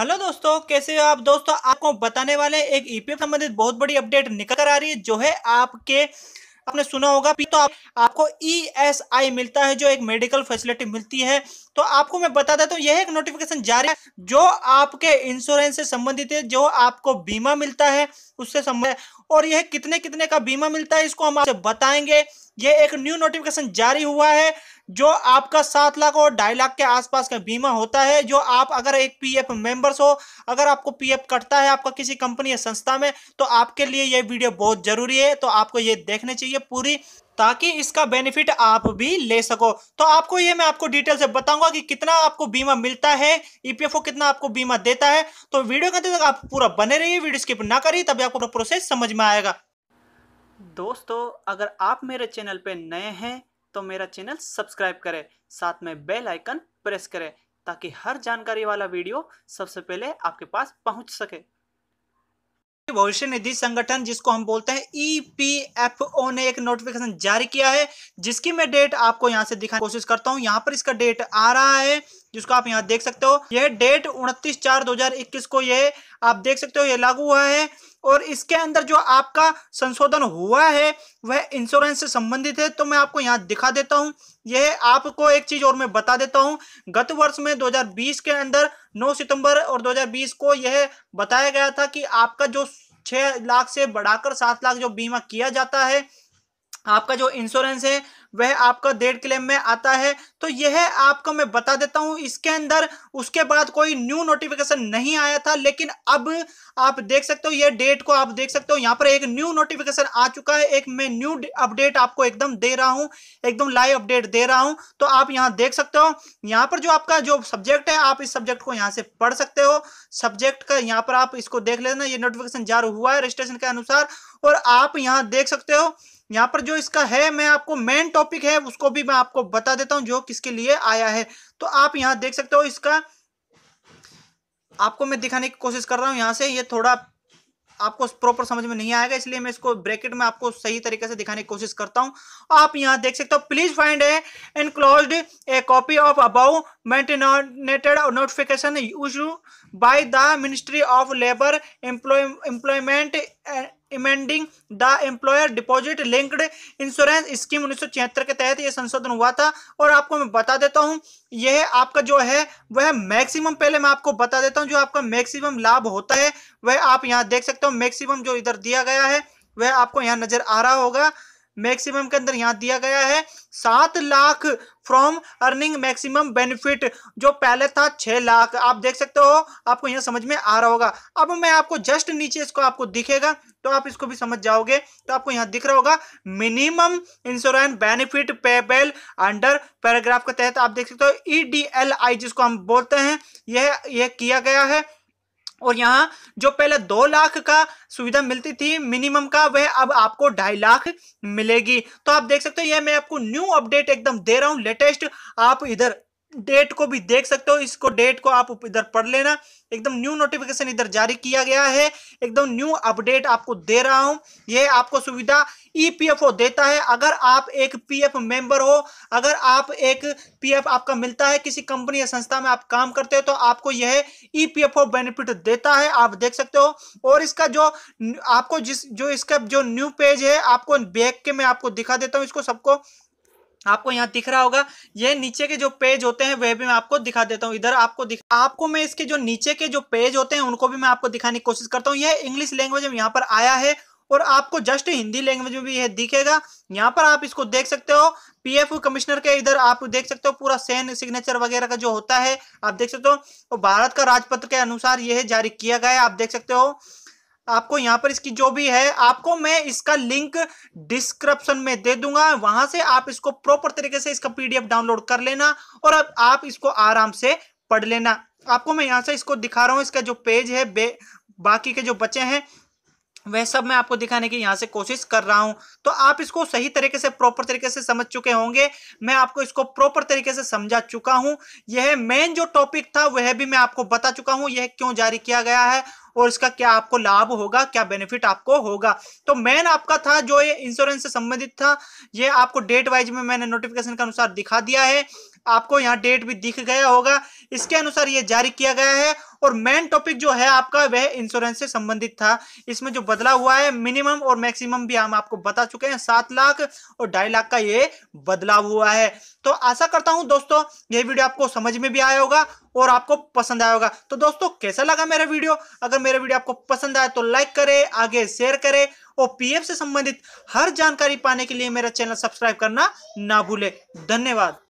hello दोस्तों कैसे हो आप दोस्तों आपको बताने वाले एक ईपीएफ e संबंधित बहुत बड़ी अपडेट निकल कर आ रही है जो है आपके आपने सुना होगा तो आप, आपको आई e मिलता है जो एक मेडिकल फैसिलिटी मिलती है तो आपको मैं बता देता हूँ यह एक नोटिफिकेशन जारी है जो आपके इंश्योरेंस से संबंधित है जो आपको बीमा मिलता है उससे संबंधित और यह कितने कितने का बीमा मिलता है इसको हम आपसे बताएंगे ये एक न्यू नोटिफिकेशन जारी हुआ है जो आपका सात लाख और ढाई लाख के आसपास का बीमा होता है जो आप अगर एक पीएफ मेंबर्स हो अगर आपको पीएफ कटता है आपका किसी कंपनी या संस्था में तो आपके लिए यह वीडियो बहुत जरूरी है तो आपको ये देखने चाहिए चाहिए पूरी ताकि इसका बेनिफिट आप भी ले सको तो आपको ये मैं आपको डिटेल से बताऊंगा कि कितना आपको बीमा मिलता है ईपीएफओ e कितना आपको बीमा देता है तो वीडियो के तक आप पूरा बने रहिए वीडियो स्किप ना करिए तभी आपको प्रोसेस समझ में आएगा दोस्तों अगर आप मेरे चैनल पर नए हैं तो मेरा चैनल सब्सक्राइब करें साथ में बेल आइकन प्रेस करें ताकि हर जानकारी वाला वीडियो सबसे पहले आपके पास पहुंच सके भविष्य निधि संगठन जिसको हम बोलते हैं ईपीएफओ e ने एक नोटिफिकेशन जारी किया है जिसकी मैं डेट आपको यहां से दिखाने कोशिश करता हूं यहां पर इसका डेट आ रहा है जिसको आप यहां देख सकते हो यह डेट 29 चार 2021 को यह आप देख सकते हो यह लागू हुआ है और इसके अंदर जो आपका संशोधन हुआ है वह इंश्योरेंस से संबंधित है तो मैं आपको यहाँ दिखा देता हूँ यह आपको एक चीज़ और मैं बता देता हूँ गत वर्ष में 2020 के अंदर 9 सितंबर और 2020 को यह बताया गया था कि आपका जो छः लाख से बढ़ाकर सात लाख जो बीमा किया जाता है आपका जो इंश्योरेंस है वह आपका डेट क्लेम में आता है तो यह आपको मैं बता देता हूं इसके अंदर उसके बाद कोई न्यू नोटिफिकेशन नहीं आया था लेकिन अब आप देख सकते हो यह डेट को आप देख सकते हो यहां पर एक न्यू नोटिफिकेशन आ चुका है एक मैं न्यू अपडेट आपको एकदम दे रहा हूं एकदम लाइव अपडेट दे रहा हूं तो आप यहां देख सकते हो यहां पर जो आपका जो सब्जेक्ट है आप इस सब्जेक्ट को यहां से पढ़ सकते हो सब्जेक्ट का यहां पर आप इसको देख लेना ये नोटिफिकेशन जारी हुआ है रजिस्ट्रेशन के अनुसार और आप यहां देख सकते हो यहाँ पर जो इसका है मैं आपको मेन टॉपिक है उसको भी मैं आपको बता देता हूँ जो किसके लिए आया है तो आप यहाँ देख सकते हो इसका आपको मैं दिखाने की कोशिश कर रहा हूँ यहाँ से ये थोड़ा आपको प्रॉपर समझ में नहीं आएगा इसलिए मैं इसको ब्रैकेट में आपको सही तरीके से दिखाने की कोशिश करता हूं आप यहां देख सकते हो please find a enclose a copy of about maintained notification issue by the ministry of labour employ employment amending the employer deposit linked insurance scheme उन्नीस के तहत यह संशोधन हुआ था और आपको मैं बता देता हूं यह आपका जो है वह मैक्सिमम पहले मैं आपको बता देता हूं जो आपका मैक्सिमम लाभ होता है वह आप यहां देख सकते हो मैक्सिमम जो इधर दिया गया है वह आपको यहां नजर आ रहा होगा मैक्सिमम के अंदर यहाँ दिया गया है सात lakh from earning maximum benefit जो पहले था छह लाख आप देख सकते हो आपको यहाँ समझ में आ रहा होगा अब मैं आपको जस्ट नीचे इसको आपको दिखेगा तो आप इसको भी समझ जाओगे तो आपको यहाँ दिख रहा होगा minimum insurance benefit payable under paragraph के तहत आप देख सकते हो ई e जिसको हम बोलते हैं यह यह किया गया है और यहाँ जो पहले दो लाख का सुविधा मिलती थी मिनिमम का वह अब आपको ढाई लाख मिलेगी तो आप देख सकते हो यह मैं आपको न्यू अपडेट एकदम दे रहा हूँ लेटेस्ट आप इधर डेट को भी देख सकते हो इसको डेट को आप इधर पढ़ लेना एकदम न्यू नोटिफिकेशन इधर जारी किया गया है एकदम न्यू अपडेट आपको दे रहा हूं यह आपको सुविधा ईपीएफओ e देता है अगर आप एक पीएफ मेंबर हो अगर आप एक पीएफ आपका मिलता है किसी कंपनी या संस्था में आप काम करते हो तो आपको यह ईपीएफओ e बेनिफिट देता है आप देख सकते हो और इसका जो आपको जिस जो इसका जो न्यू पेज है आपको बैक के मैं आपको दिखा देता हूँ इसको सबको आपको यहाँ दिख रहा होगा ये नीचे के जो पेज होते हैं वह भी मैं आपको दिखा देता हूँ इधर आपको दिख आपको मैं इसके जो नीचे के जो पेज होते हैं उनको भी मैं आपको दिखाने की कोशिश करता हूँ यह इंग्लिश लैंग्वेज में यहाँ पर आया है और आपको जस्ट हिंदी लैंग्वेज में भी यह दिखेगा यहाँ पर आप इसको देख सकते हो पीएफ कमिश्नर के इधर आप देख सकते हो पूरा सैन सिग्नेचर वगैरह का जो होता है आप देख सकते हो तो भारत का राजपत्र के अनुसार यह जारी किया गया है आप देख सकते हो आपको यहाँ पर इसकी जो भी है आपको मैं इसका लिंक डिस्क्रिप्शन में दे दूंगा वहां से आप इसको प्रॉपर तरीके से इसका पीडीएफ डाउनलोड कर लेना और अब आप इसको आराम से पढ़ लेना आपको मैं यहाँ से इसको दिखा रहा हूँ इसका जो पेज है बे बाकी के जो बच्चे हैं वह सब मैं आपको दिखाने की यहाँ से कोशिश कर रहा हूँ तो आप इसको सही तरीके से प्रॉपर तरीके से समझ चुके होंगे मैं आपको इसको प्रॉपर तरीके से समझा चुका हूँ यह मेन जो टॉपिक था वह भी मैं आपको बता चुका हूँ यह क्यों जारी किया गया है और इसका क्या आपको लाभ होगा क्या बेनिफिट आपको होगा तो मेन आपका था जो ये इंश्योरेंस से संबंधित था ये आपको डेट वाइज में मैंने नोटिफिकेशन के अनुसार दिखा दिया है आपको यहाँ डेट भी दिख गया होगा इसके अनुसार ये जारी किया गया है और मेन टॉपिक जो है आपका वह इंश्योरेंस से संबंधित था इसमें जो बदला हुआ है मिनिमम और मैक्सिमम भी हम आपको बता चुके हैं सात लाख और ढाई लाख का ये बदलाव हुआ है तो आशा करता हूं दोस्तों यह वीडियो आपको समझ में भी आया होगा और आपको पसंद आया होगा तो दोस्तों कैसा लगा मेरा वीडियो अगर मेरा वीडियो आपको पसंद आया तो लाइक करे आगे शेयर करे और पीएफ से संबंधित हर जानकारी पाने के लिए मेरा चैनल सब्सक्राइब करना ना भूले धन्यवाद